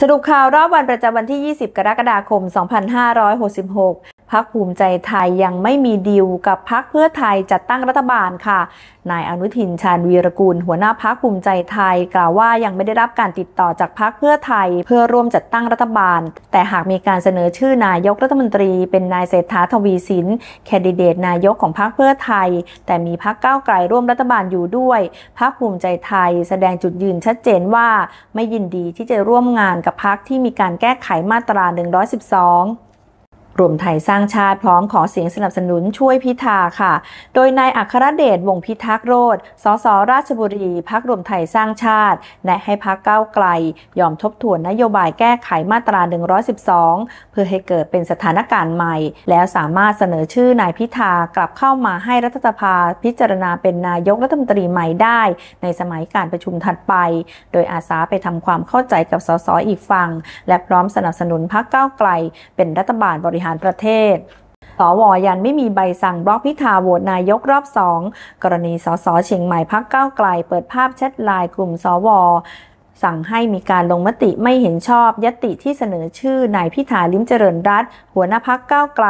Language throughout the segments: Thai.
สรุปข่าวรอบวันประจำวันที่ 20กรกฎาคม 2566พักภูมิใจไทยยังไม่มีดีลกับพักเพื่อไทยจัดตั้งรัฐบาลค่ะ นายอนุทินชาญวีรกูล หัวหน้าพักภูมิใจไทยกล่าวว่ายังไม่ได้รับการติดต่อจากพักเพื่อไทย เพื่อร่วมจัดตั้งรัฐบาล แต่หากมีการเสนอชื่อนายกรัฐมนตรีเป็นนายเศรษฐาทวีสินแคนดิเดตนายกของพักเพื่อไทย แต่มีพักก้าวไกลร่วมรัฐบาลอยู่ด้วยพักภูมิใจไทยแสดงจุดยืนชัดเจนว่า ไม่ยินดีที่จะร่วมงานกับพักที่มีการแก้ไขมาตรา 112รวมไทยสร้างชาติพร้อมขอเสียงสนับสนุนช่วยพิธาค่ะ โดยนายอัครเดชวงพิทักษ์โรธสสราชบุรีพักรวมไทยสร้างชาติและให้พักเก้าไกล ยอมทบทวนนโยบายแก้ไขมาตรา 112 เพื่อให้เกิดเป็นสถานการณ์ใหม่ แล้วสามารถเสนอชื่อนายพิธากลับเข้ามาให้รัฐสภาพิจารณาเป็นนายกรัฐมนตรีใหม่ได้ ในสมัยการประชุมถัดไป โดยอาสาไปทำความเข้าใจกับสสอีกฝั่งและพร้อมสนับสนุนพักเก้าไกลเป็นรัฐบาลบริหารประเทศสวยันไม่มีใบสั่งบล็อกพิธาโหวตนายกรอบสอง กรณี สสเชียงใหม่พักเก้าไกลเปิดภาพแชทไลน์กลุ่มสวสั่งให้มีการลงมติไม่เห็นชอบยติที่เสนอชื่อนายพิธาลิ้มเจริญรัตหัวหน้าพักก้าวไกล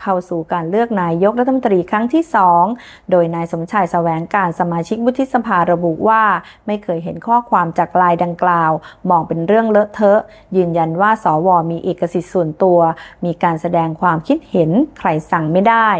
เข้าสู่การเลือกนายกรัฐมนตรีครั้งที่สอง โดยนายสมชายสแสวงการสมาชิกวุฒิสภาระบุว่า ไม่เคยเห็นข้อความจากลายดังกล่าว มองเป็นเรื่องเลอะเทอะ ยืนยันว่าสวมีเอกสิทธิ์ส่วนตัว มีการแสดงความคิดเห็นใครสั่งไม่ได้